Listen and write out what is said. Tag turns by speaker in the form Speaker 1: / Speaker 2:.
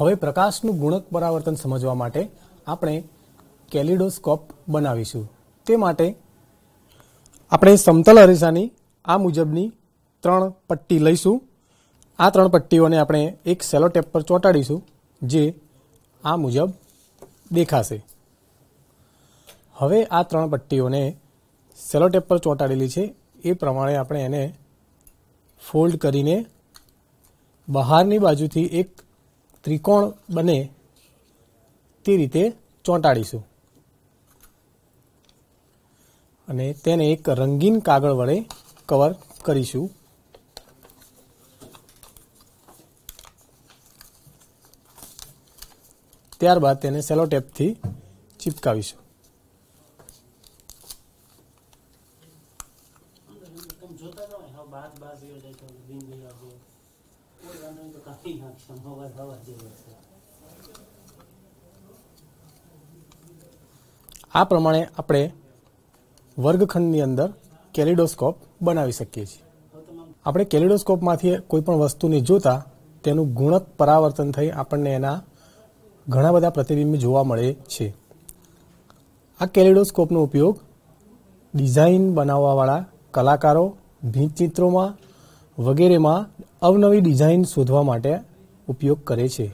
Speaker 1: હવે પ્રકાશનું ગુણક પરાવર્તન સમજવા માટે આપણે કેલિડોસ્કોપ બનાવીશું તે માટે આપણે સમતલ અરીસાની આ મુજબની ત્રણ પટ્ટી લઈશું આ ત્રણ પટ્ટીઓને આપણે એક સેલો ટેપ પર ચોંટાડીશું જે આ મુજબ દેખાશે હવે આ ત્રણ પટ્ટીઓને સેલો ટેપ પર ચોંટાડેલી છે એ પ્રમાણે આપણે એને ફોલ્ડ કરીને બહારની બાજુથી એક ત્રિકોણ બને તે રીતે ચોંટાડીશું અને તેને એક રંગીન કાગળ વડે કવર કરીશું ત્યારબાદ તેને સેલો ટેપથી ચિપકાવીશું
Speaker 2: બાદ બાદ કાપી નાખશે હવાર હવા જેવો
Speaker 1: આ પ્રમાણે આપણે વર્ગખંડની અંદર કેલિડોસ્કોપ બનાવી શકીએ છીએ આપણે કેલિડોસ્કોપમાંથી કોઈ પણ વસ્તુને જોતા તેનું ગુણક પરાવર્તન થઈ આપણને એના ઘણા બધા પ્રતિબિંબ જોવા મળે છે આ કેલિડોસ્કોપનો ઉપયોગ ડિઝાઇન બનાવવાવાળા કલાકારો ભીંત ચિત્રોમાં વગેરેમાં અવનવી ડિઝાઇન શોધવા માટે ઉપયોગ કરે છે